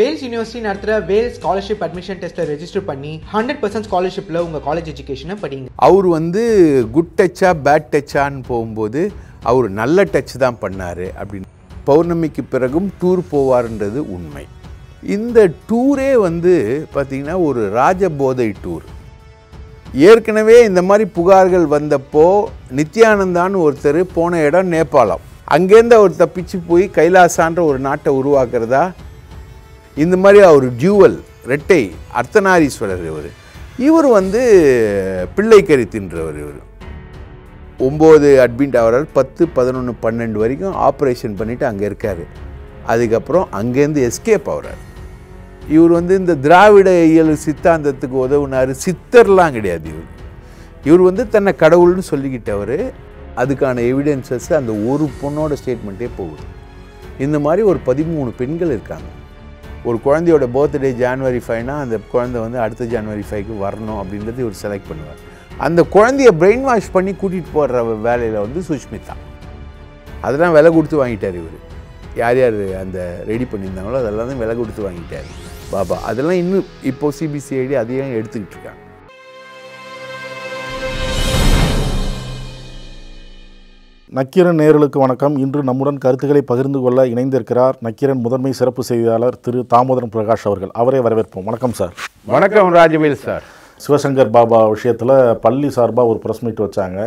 Wales university நடத்துகிற Vels scholarship admission டெஸ்ட்டை register பண்ணி ஹண்ட்ரட் பர்சன்ட் ஸ்காலர்ஷிப்பில் உங்கள் காலேஜ் எஜுகேஷனை படிங்க அவர் வந்து குட் டச்சா பேட் டச்சான்னு போகும்போது அவர் நல்ல டச் தான் பண்ணார் அப்படின்னு பௌர்ணமிக்கு பிறகும் டூர் போவார்ன்றது உண்மை இந்த டூரே வந்து பார்த்திங்கன்னா ஒரு ராஜபோதை டூர் ஏற்கனவே இந்த மாதிரி புகார்கள் வந்தப்போ நித்யானந்தான்னு ஒருத்தர் போன இடம் நேபாளம் அங்கேருந்து அவர் தப்பிச்சு போய் கைலாசான்ற ஒரு நாட்டை உருவாக்குறதா இந்த மாதிரி அவர் டியூவல் ரெட்டை அர்த்தநாரீஸ்வரர் இவர் இவர் வந்து பிள்ளைக்கறி தின்றவர் இவர் ஒம்பது அட்மிட் ஆகிறார் பத்து பதினொன்று பன்னெண்டு வரைக்கும் ஆப்ரேஷன் பண்ணிவிட்டு அங்கே இருக்கார் அதுக்கப்புறம் அங்கேருந்து எஸ்கேப் ஆகிறார் இவர் வந்து இந்த திராவிட இயல் சித்தாந்தத்துக்கு உதவுனார் சித்தர்லாம் கிடையாது இவர் இவர் வந்து தன்னை கடவுள்னு சொல்லிக்கிட்டவர் அதுக்கான எவிடென்சஸ் அந்த ஒரு பொண்ணோட ஸ்டேட்மெண்ட்டே போகுது இந்த மாதிரி ஒரு பதிமூணு பெண்கள் இருக்காங்க ஒரு குழந்தையோட பர்த்டே ஜான்வரி ஃபைவ்னா அந்த குழந்தை வந்து அடுத்த ஜான்வரி ஃபைவ்க்கு வரணும் அப்படின்றது இவர் செலக்ட் பண்ணுவார் அந்த குழந்தைய பிரெயின் வாஷ் பண்ணி கூட்டிகிட்டு போடுற வேலையில் வந்து சுஷ்மிதா அதெல்லாம் விலை கொடுத்து வாங்கிட்டார் இவர் யார் யார் அந்த ரெடி பண்ணியிருந்தாங்களோ அதெல்லாம் தான் விலை கொடுத்து வாங்கிட்டார் பாபா அதெல்லாம் இன்னும் இப்போது சிபிசிஐடி அதையும் எடுத்துக்கிட்டு இருக்காங்க நக்கீரன் நேர்களுக்கு வணக்கம் இன்று நம்முடன் கருத்துக்களை பகிர்ந்து கொள்ள இணைந்திருக்கிறார் நக்கீரன் முதன்மை சிறப்பு செய்தியாளர் திரு தாமோதரன் பிரகாஷ் அவர்கள் அவரை வரவேற்போம் வணக்கம் சார் வணக்கம் ராஜவேல் சார் சிவசங்கர் பாபா விஷயத்தில் பள்ளி சார்பாக ஒரு ப்ரெஸ் மீட் வச்சாங்க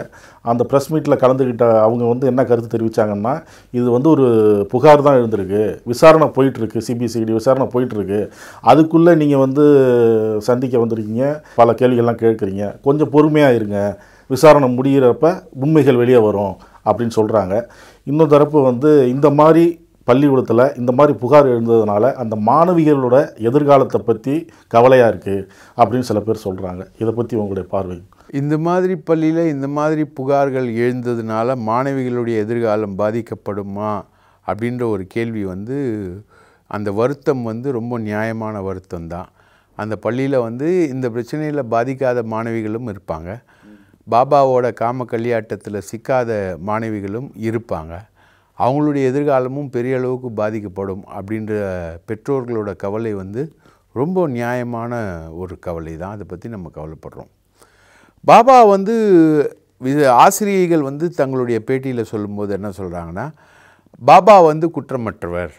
அந்த ப்ரெஸ் மீட்டில் கலந்துக்கிட்ட அவங்க வந்து என்ன கருத்து தெரிவித்தாங்கன்னா இது வந்து ஒரு புகார் தான் இருந்திருக்கு விசாரணை போயிட்டுருக்கு சிபிசிடி விசாரணை போயிட்டுருக்கு அதுக்குள்ளே நீங்கள் வந்து சந்திக்க வந்திருக்கீங்க பல கேள்விகள்லாம் கேட்குறீங்க கொஞ்சம் பொறுமையாக இருங்க விசாரணை முடிகிறப்ப உண்மைகள் வெளியே வரும் அப்படின்னு சொல்கிறாங்க இன்னொரு தரப்பு வந்து இந்த மாதிரி பள்ளிக்கூடத்தில் இந்த மாதிரி புகார் எழுந்ததுனால அந்த மாணவிகளோட எதிர்காலத்தை பற்றி கவலையாக இருக்குது அப்படின்னு சில பேர் சொல்கிறாங்க இதை பற்றி உங்களுடைய பார்வை இந்த மாதிரி பள்ளியில் இந்த மாதிரி புகார்கள் எழுந்ததுனால மாணவிகளுடைய எதிர்காலம் பாதிக்கப்படுமா அப்படின்ற ஒரு கேள்வி வந்து அந்த வருத்தம் வந்து ரொம்ப நியாயமான வருத்தம் தான் அந்த பள்ளியில் வந்து இந்த பிரச்சனையில் பாதிக்காத மாணவிகளும் இருப்பாங்க பாபாவோட காம கல்யாட்டத்தில் சிக்காத மாணவிகளும் இருப்பாங்க அவங்களுடைய எதிர்காலமும் பெரிய அளவுக்கு பாதிக்கப்படும் அப்படின்ற பெற்றோர்களோட கவலை வந்து ரொம்ப நியாயமான ஒரு கவலை தான் அதை பற்றி நம்ம கவலைப்படுறோம் பாபா வந்து ஆசிரியைகள் வந்து தங்களுடைய பேட்டியில் சொல்லும்போது என்ன சொல்கிறாங்கன்னா பாபா வந்து குற்றமற்றவர்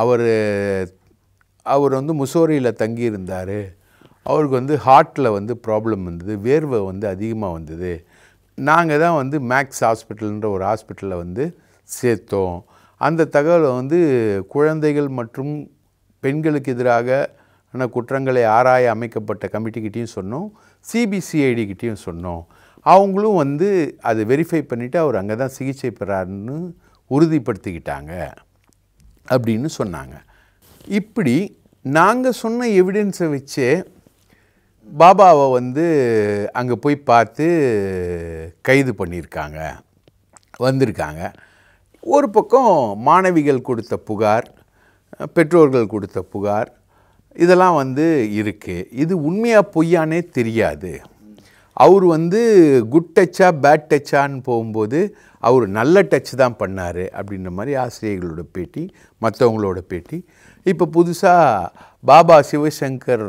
அவர் அவர் வந்து முசோரியில் தங்கியிருந்தார் அவருக்கு வந்து ஹார்ட்டில் வந்து ப்ராப்ளம் வந்தது வேர்வை வந்து அதிகமாக வந்தது நாங்கள் தான் வந்து மேக்ஸ் ஹாஸ்பிட்டல்ன்ற ஒரு ஹாஸ்பிட்டலில் வந்து சேர்த்தோம் அந்த தகவலை வந்து குழந்தைகள் மற்றும் பெண்களுக்கு எதிராக ஆன குற்றங்களை ஆராய அமைக்கப்பட்ட கமிட்டிக்கிட்டேயும் சொன்னோம் சிபிசிஐடி கிட்டேயும் சொன்னோம் அவங்களும் வந்து அதை வெரிஃபை பண்ணிவிட்டு அவர் அங்கே தான் சிகிச்சை பெறாருன்னு உறுதிப்படுத்திக்கிட்டாங்க அப்படின்னு சொன்னாங்க இப்படி நாங்கள் சொன்ன எவிடென்ஸை வச்சே பாபாவை வந்து அங்கே போய் பார்த்து கைது பண்ணியிருக்காங்க வந்திருக்காங்க ஒரு பக்கம் மாணவிகள் கொடுத்த புகார் பெற்றோர்கள் கொடுத்த புகார் இதெல்லாம் வந்து இருக்குது இது உண்மையாக பொய்யானே தெரியாது அவர் வந்து குட் டச்சா பேட் டச்சான்னு போகும்போது அவர் நல்ல டச் தான் பண்ணார் அப்படின்ற மாதிரி ஆசிரியர்களோட பேட்டி மற்றவங்களோட பேட்டி இப்போ புதுசாக பாபா சிவசங்கர்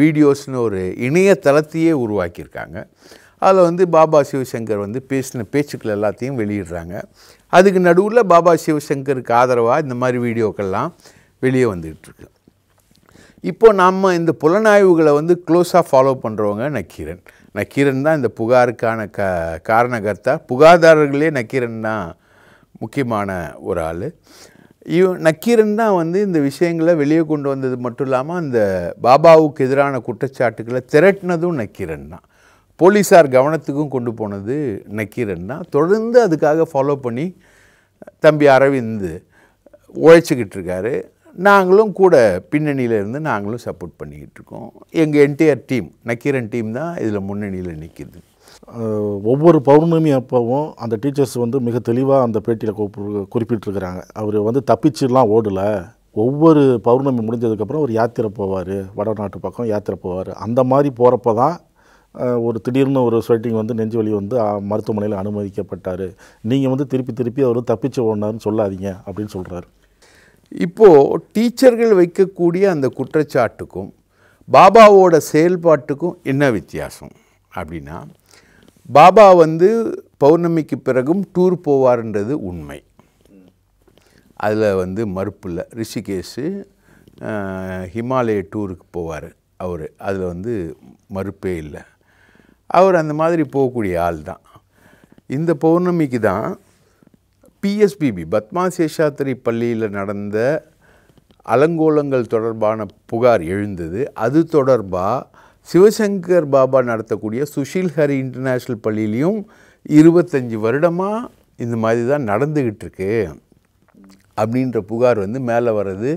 வீடியோஸ்னு ஒரு இணையதளத்தையே உருவாக்கியிருக்காங்க அதில் வந்து பாபா சிவசங்கர் வந்து பேசின பேச்சுக்கள் எல்லாத்தையும் வெளியிடுறாங்க அதுக்கு நடுவில் பாபா சிவசங்கருக்கு ஆதரவாக இந்த மாதிரி வீடியோக்கள்லாம் வெளியே வந்துகிட்ருக்கு இப்போது நம்ம இந்த புலனாய்வுகளை வந்து க்ளோஸாக ஃபாலோ பண்ணுறவங்க நக்கீரன் நக்கீரன் தான் இந்த புகாருக்கான க காரணகர்த்தா புகார்தாரர்களே நக்கீரன் தான் முக்கியமான ஒரு ஆள் இவ நக்கீரன் தான் வந்து இந்த விஷயங்களை வெளியே கொண்டு வந்தது மட்டும் இல்லாமல் அந்த பாபாவுக்கு எதிரான குற்றச்சாட்டுக்களை திரட்டினதும் நக்கீரன் தான் போலீஸார் கவனத்துக்கும் கொண்டு போனது நக்கீரன் தான் தொடர்ந்து அதுக்காக ஃபாலோ பண்ணி தம்பி அரவிந்த் உழைச்சிக்கிட்டு இருக்காரு நாங்களும் கூட பின்னணியிலேருந்து நாங்களும் சப்போர்ட் பண்ணிக்கிட்டு இருக்கோம் எங்கள் என்டையர் டீம் நக்கீரன் டீம் தான் இதில் முன்னணியில் நிற்கிது ஒவ்வொரு பௌர்ணமி அப்போவும் அந்த டீச்சர்ஸ் வந்து மிக தெளிவாக அந்த பேட்டியில் குறிப்பிட்டிருக்கிறாங்க அவர் வந்து தப்பிச்சுலாம் ஓடலை ஒவ்வொரு பௌர்ணமி முடிஞ்சதுக்கப்புறம் ஒரு யாத்திரை போவார் வடநாட்டு பக்கம் யாத்திரை போவார் அந்த மாதிரி போகிறப்ப தான் ஒரு திடீர்னு ஒரு ஸ்வெட்டிங் வந்து நெஞ்சு வலி வந்து மருத்துவமனையில் அனுமதிக்கப்பட்டார் நீங்கள் வந்து திருப்பி திருப்பி அவர் தப்பிச்சு ஓடினார்னு சொல்லாதீங்க அப்படின்னு சொல்கிறார் இப்போது டீச்சர்கள் வைக்கக்கூடிய அந்த குற்றச்சாட்டுக்கும் பாபாவோட செயல்பாட்டுக்கும் என்ன வித்தியாசம் அப்படின்னா பாபா வந்து பௌர்ணமிக்கு பிறகும் டூர் போவார்ன்றது உண்மை அதில் வந்து மறுப்பு இல்லை ரிஷிகேஷு ஹிமாலய டூருக்கு போவார் அவர் அதில் வந்து மறுப்பே இல்லை அவர் அந்த மாதிரி போகக்கூடிய ஆள் தான் இந்த பௌர்ணமிக்கு தான் பிஎஸ்பிபி பத்மா சேஷாத்திரி பள்ளியில் நடந்த அலங்கோலங்கள் தொடர்பான புகார் எழுந்தது அது தொடர்பாக சிவசங்கர் பாபா நடத்தக்கூடிய சுஷில் ஹரி இன்டர்நேஷ்னல் பள்ளியிலையும் இருபத்தஞ்சி வருடமாக இந்த மாதிரி தான் நடந்துக்கிட்டு இருக்கு அப்படின்ற புகார் வந்து மேலே வர்றது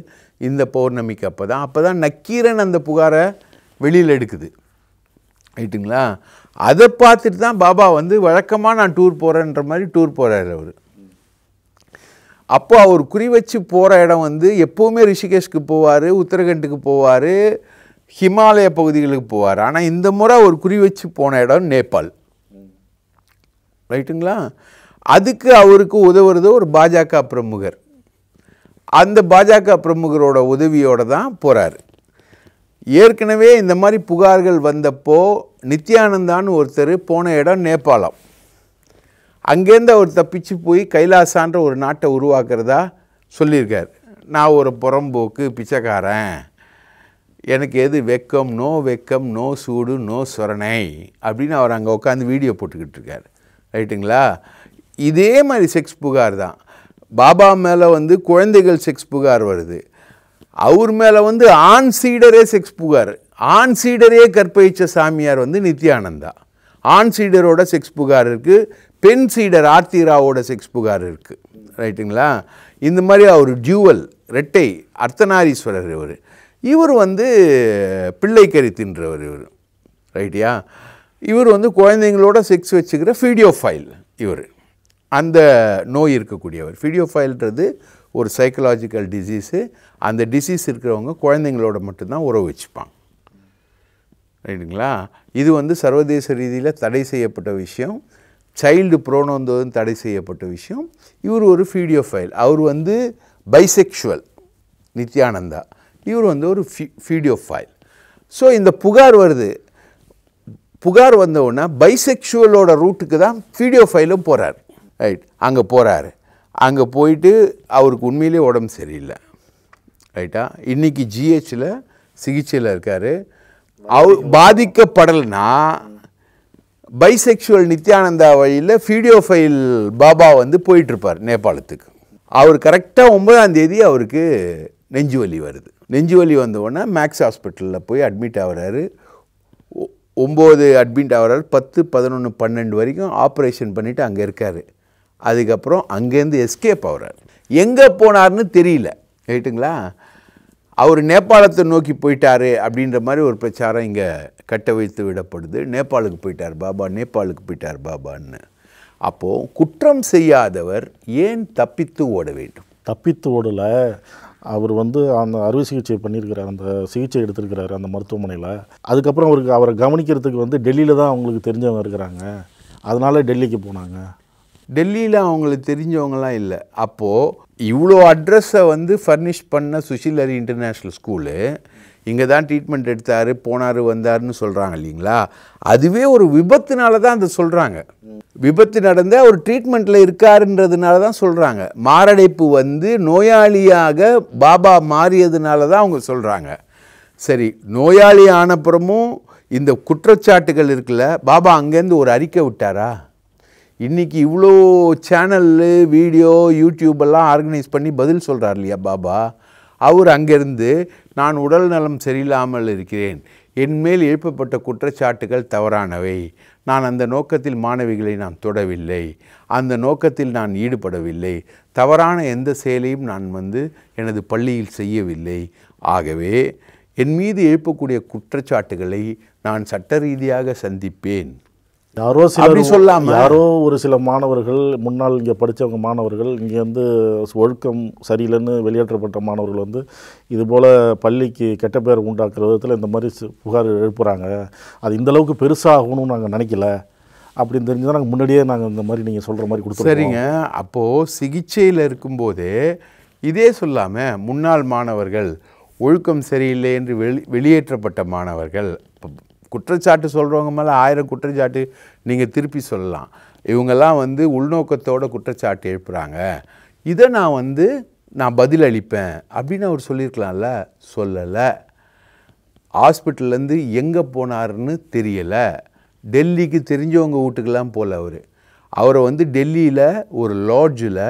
இந்த பௌர்ணமிக்கு அப்போ தான் அப்போ தான் நக்கீரன் அந்த புகாரை வெளியில் எடுக்குது ரைட்டுங்களா அதை பார்த்துட்டு தான் பாபா வந்து வழக்கமாக நான் டூர் போகிறேன்ற மாதிரி டூர் போகிறார் அவர் அப்போ அவர் குறி வச்சு போகிற இடம் வந்து எப்போவுமே ரிஷிகேஷ்க்கு போவார் உத்தரகண்டுக்கு போவார் ஹிமாலய பகுதிகளுக்கு போவார் ஆனால் இந்த முறை ஒரு குறி வச்சு போன இடம் நேபாள் ரைட்டுங்களா அதுக்கு அவருக்கு உதவுறது ஒரு பாஜக பிரமுகர் அந்த பாஜக பிரமுகரோட உதவியோடு தான் போகிறார் ஏற்கனவே இந்த மாதிரி புகார்கள் வந்தப்போ நித்யானந்தான்னு ஒருத்தர் போன இடம் நேபாளம் அங்கேருந்து அவர் தப்பிச்சு போய் கைலாசான்ற ஒரு நாட்டை உருவாக்குறதா சொல்லியிருக்கார் நான் ஒரு புறம்போக்கு பிச்சைக்காரன் எனக்கு எது வெக்கம் நோ வெக்கம் நோ சூடு நோ சொரணை அப்படின்னு அவர் அங்கே உட்காந்து வீடியோ போட்டுக்கிட்டு இருக்கார் ரைட்டுங்களா இதே மாதிரி செக்ஸ் புகார் தான் பாபா மேலே வந்து குழந்தைகள் செக்ஸ் புகார் வருது அவர் மேலே வந்து ஆண் சீடரே செக்ஸ் புகார் ஆண் சீடரே கற்பயிச்ச சாமியார் வந்து நித்யானந்தா ஆண் சீடரோட செக்ஸ் புகார் இருக்குது பெண் சீடர் ஆர்த்திராவோட செக்ஸ் புகார் இருக்குது ரைட்டுங்களா இந்த மாதிரி அவர் டியூவல் ரெட்டை அர்த்தநாரீஸ்வரர் இவர் இவர் வந்து பிள்ளைக்கறி தின்றவர் இவர் ரைட்டியா இவர் வந்து குழந்தைங்களோட செக்ஸ் வச்சுக்கிற ஃபீடியோ ஃபைல் இவர் அந்த நோய் இருக்கக்கூடியவர் ஃபீடியோ ஃபைல்ன்றது ஒரு சைக்கலாஜிக்கல் டிசீஸு அந்த டிசீஸ் இருக்கிறவங்க குழந்தைங்களோட மட்டும்தான் உறவு வச்சுப்பாங்க ரைட்டுங்களா இது வந்து சர்வதேச ரீதியில் தடை செய்யப்பட்ட விஷயம் சைல்டு புரோனோந்ததும் தடை செய்யப்பட்ட விஷயம் இவர் ஒரு ஃபீடியோ ஃபைல் அவர் வந்து பைசெக்ஷுவல் நித்யானந்தா இவர் வந்து ஒரு வீடியோ ஃபைல் ஸோ இந்த புகார் வருது புகார் வந்தவுடனே பைசெக்ஷுவலோட ரூட்டுக்கு தான் வீடியோ ஃபைலும் போகிறார் ரைட் அங்கே போகிறார் அங்கே போயிட்டு அவருக்கு உண்மையிலே உடம்பு சரியில்லை ரைட்டா இன்றைக்கி ஜிஹெச்சில் சிகிச்சையில் இருக்கார் அவ பாதிக்கப்படலைன்னா பைசெக்ஷுவல் நித்யானந்தா வழியில் வீடியோ ஃபைல் பாபா வந்து போயிட்டுருப்பார் நேபாளத்துக்கு அவர் கரெக்டாக ஒன்பதாம் தேதி அவருக்கு நெஞ்சு வலி வருது நெஞ்சு வலி வந்தவுடனே மேக்ஸ் ஹாஸ்பிட்டலில் போய் அட்மிட் ஆகிறாரு ஒம்பது அட்மிட் ஆகிறாரு பத்து பதினொன்று பன்னெண்டு வரைக்கும் ஆப்ரேஷன் பண்ணிவிட்டு அங்கே இருக்கார் அதுக்கப்புறம் அங்கேருந்து எஸ்கேப் ஆகிறார் எங்கே போனார்னு தெரியல ரைட்டுங்களா அவர் நேபாளத்தை நோக்கி போயிட்டார் அப்படின்ற மாதிரி ஒரு பிரச்சாரம் இங்கே கட்ட வைத்து விடப்படுது நேபாளுக்கு போயிட்டார் பாபா நேபாளுக்கு போயிட்டார் பாபான்னு அப்போது குற்றம் செய்யாதவர் ஏன் தப்பித்து ஓட வேண்டும் தப்பித்து ஓடலை அவர் வந்து அந்த அறுவை சிகிச்சை பண்ணியிருக்கிறார் அந்த சிகிச்சை எடுத்திருக்கிறார் அந்த மருத்துவமனையில் அதுக்கப்புறம் அவருக்கு அவரை கவனிக்கிறதுக்கு வந்து டெல்லியில் தான் அவங்களுக்கு தெரிஞ்சவங்க இருக்கிறாங்க அதனால் டெல்லிக்கு போனாங்க டெல்லியில் அவங்களுக்கு தெரிஞ்சவங்களாம் இல்லை அப்போது இவ்வளோ அட்ரஸை வந்து ஃபர்னிஷ் பண்ண சுஷிலரி இன்டர்நேஷ்னல் ஸ்கூலு இங்கே தான் ட்ரீட்மெண்ட் எடுத்தார் போனார் வந்தார்னு சொல்கிறாங்க இல்லைங்களா அதுவே ஒரு விபத்துனால தான் அதை சொல்கிறாங்க விபத்து நடந்த ஒரு ட்ரீட்மெண்ட்டில் இருக்காருன்றதுனால தான் சொல்கிறாங்க மாரடைப்பு வந்து நோயாளியாக பாபா மாறியதுனால தான் அவங்க சொல்கிறாங்க சரி நோயாளி ஆனப்புறமும் இந்த குற்றச்சாட்டுகள் இருக்குல்ல பாபா அங்கேருந்து ஒரு அறிக்கை விட்டாரா இன்றைக்கி இவ்வளோ சேனல்லு வீடியோ யூடியூப் எல்லாம் ஆர்கனைஸ் பண்ணி பதில் சொல்கிறார் இல்லையா பாபா அவர் அங்கேருந்து நான் உடல் நலம் சரியில்லாமல் இருக்கிறேன் என் மேல் எழுப்பப்பட்ட குற்றச்சாட்டுகள் தவறானவை நான் அந்த நோக்கத்தில் மாணவிகளை நான் தொடவில்லை அந்த நோக்கத்தில் நான் ஈடுபடவில்லை தவறான எந்த செயலையும் நான் வந்து எனது பள்ளியில் செய்யவில்லை ஆகவே என் மீது எழுப்பக்கூடிய குற்றச்சாட்டுகளை நான் சட்ட ரீதியாக சந்திப்பேன் யாரோ சில சொல்லாம யாரோ ஒரு சில மாணவர்கள் முன்னால் இங்கே படித்தவங்க மாணவர்கள் இங்கே வந்து ஒழுக்கம் சரியில்லைன்னு வெளியேற்றப்பட்ட மாணவர்கள் வந்து இது போல் பள்ளிக்கு கெட்ட பேர் உண்டாக்குற விதத்தில் இந்த மாதிரி புகார் எழுப்புகிறாங்க அது இந்தளவுக்கு பெருசாகணும்னு நாங்கள் நினைக்கல அப்படின்னு தெரிஞ்சுதான் நாங்கள் முன்னாடியே நாங்கள் இந்த மாதிரி நீங்கள் சொல்கிற மாதிரி கொடுத்து சரிங்க அப்போது சிகிச்சையில் இருக்கும்போதே இதே சொல்லாமல் முன்னாள் மாணவர்கள் ஒழுக்கம் சரியில்லை என்று வெளி வெளியேற்றப்பட்ட மாணவர்கள் குற்றச்சாட்டு சொல்கிறவங்க மேலே ஆயிரம் குற்றச்சாட்டு நீங்கள் திருப்பி சொல்லலாம் இவங்கெல்லாம் வந்து உள்நோக்கத்தோட குற்றச்சாட்டு எழுப்புகிறாங்க இதை நான் வந்து நான் பதில் அளிப்பேன் அப்படின்னு அவர் சொல்லியிருக்கலாம்ல சொல்லலை ஹாஸ்பிட்டல்லேருந்து எங்கே போனார்னு தெரியலை டெல்லிக்கு தெரிஞ்சவங்க வீட்டுக்கெல்லாம் போகல அவர் அவரை வந்து டெல்லியில் ஒரு லாட்ஜில்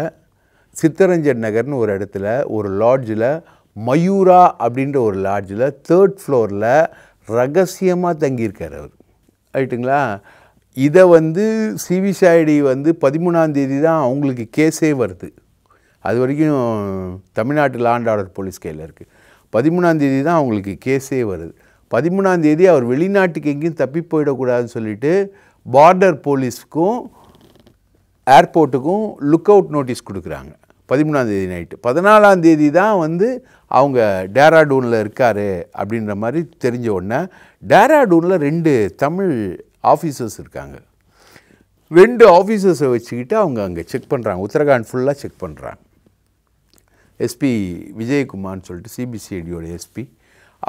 சித்தரஞ்சன் நகர்னு ஒரு இடத்துல ஒரு லாட்ஜில் மயூரா அப்படின்ற ஒரு லாட்ஜில் தேர்ட் ஃப்ளோரில் ரகசியமாக தங்கியிருக்கார் அவர் ஆயிட்டுங்களா இதை வந்து சிவி சாயடி வந்து பதிமூணாந்தேதி தான் அவங்களுக்கு கேஸே வருது அது வரைக்கும் தமிழ்நாட்டு லாண்ட் ஆர்டர் போலீஸ் கையில் இருக்குது பதிமூணாந்தேதி தான் அவங்களுக்கு கேஸே வருது பதிமூணாந்தேதி அவர் வெளிநாட்டுக்கு எங்கேயும் தப்பி போயிடக்கூடாதுன்னு சொல்லிவிட்டு பார்டர் போலீஸ்க்கும் ஏர்போர்ட்டுக்கும் லுக் அவுட் நோட்டீஸ் கொடுக்குறாங்க பதிமூணாம் தேதி நைட்டு பதினாலாந்தேதி தான் வந்து அவங்க டேராடூனில் இருக்கார் அப்படின்ற மாதிரி தெரிஞ்ச உடனே டேராடூனில் ரெண்டு தமிழ் ஆஃபீஸர்ஸ் இருக்காங்க ரெண்டு ஆஃபீஸர்ஸை வச்சுக்கிட்டு அவங்க அங்கே செக் பண்ணுறாங்க உத்தரகாண்ட் ஃபுல்லாக செக் பண்ணுறாங்க எஸ்பி விஜயகுமார்னு சொல்லிட்டு சிபிசிஐடியோட எஸ்பி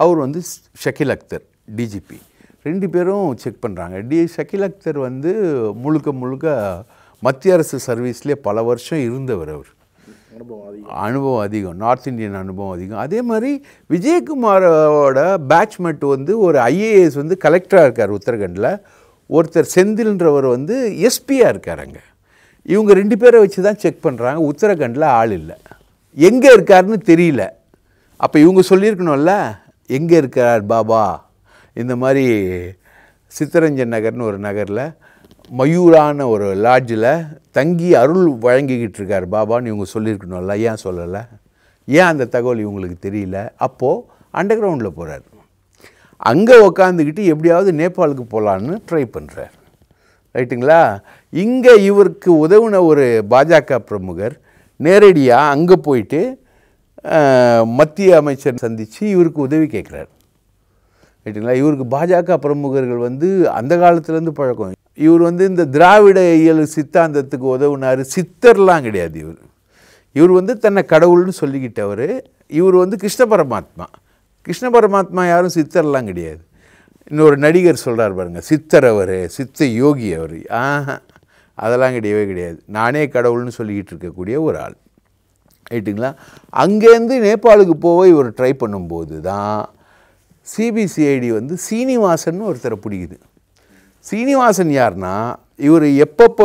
அவர் வந்து ஷக்கில் அக்தர் டிஜிபி ரெண்டு பேரும் செக் பண்ணுறாங்க டி ஷக்கில் அக்தர் வந்து முழுக்க முழுக்க மத்திய அரசு சர்வீஸ்லேயே பல வருஷம் இருந்தவர் அவர் அனுபவம் அதிகம் அனுபவம் அதிகம் நார்த் இந்தியன் அனுபவம் அதிகம் அதே மாதிரி விஜயகுமாரோட பேட்ச்மெட் வந்து ஒரு ஐஏஎஸ் வந்து கலெக்டராக இருக்கார் உத்தரகண்டில் ஒருத்தர் செந்தில்ன்றவர் வந்து எஸ்பியாக இருக்கார் அங்கே இவங்க ரெண்டு பேரை வச்சு தான் செக் பண்ணுறாங்க உத்தரகண்டில் ஆள் இல்லை எங்கே இருக்காருன்னு தெரியல அப்போ இவங்க சொல்லியிருக்கணும்ல எங்கே இருக்கிறார் பாபா இந்த மாதிரி சித்தரஞ்சன் நகர்னு ஒரு நகரில் மயூரான ஒரு லாட்ஜில் தங்கி அருள் வழங்கிக்கிட்டு இருக்கார் பாபான்னு இவங்க சொல்லியிருக்கணும்ல ஏன் சொல்லலை ஏன் அந்த தகவல் இவங்களுக்கு தெரியல அப்போது அண்டர் கிரவுண்டில் போகிறார் அங்கே உக்காந்துக்கிட்டு எப்படியாவது நேபாளுக்கு போகலான்னு ட்ரை பண்ணுறார் ரைட்டுங்களா இங்கே இவருக்கு உதவின ஒரு பாஜக பிரமுகர் நேரடியாக அங்கே போயிட்டு மத்திய அமைச்சர் சந்தித்து இவருக்கு உதவி கேட்குறாரு ரைட்டுங்களா இவருக்கு பாஜக பிரமுகர்கள் வந்து அந்த காலத்துலேருந்து பழக்கம் இவர் வந்து இந்த திராவிட இயல் சித்தாந்தத்துக்கு உதவுனார் சித்தர்லாம் கிடையாது இவர் இவர் வந்து தன்னை கடவுள்னு சொல்லிக்கிட்டவர் இவர் வந்து கிருஷ்ண பரமாத்மா கிருஷ்ண பரமாத்மா யாரும் சித்தர்லாம் கிடையாது இன்னொரு நடிகர் சொல்கிறார் பாருங்கள் சித்தர் அவர் சித்த யோகி அவர் ஆஹா அதெல்லாம் கிடையவே கிடையாது நானே கடவுள்னு சொல்லிக்கிட்டு இருக்கக்கூடிய ஒரு ஆள் ஐட்டுங்களா அங்கேருந்து நேபாளுக்கு போக இவர் ட்ரை பண்ணும்போது தான் சிபிசிஐடி வந்து சீனிவாசன் ஒருத்தரை பிடிக்குது சீனிவாசன் யார்னா இவர் எப்பப்போ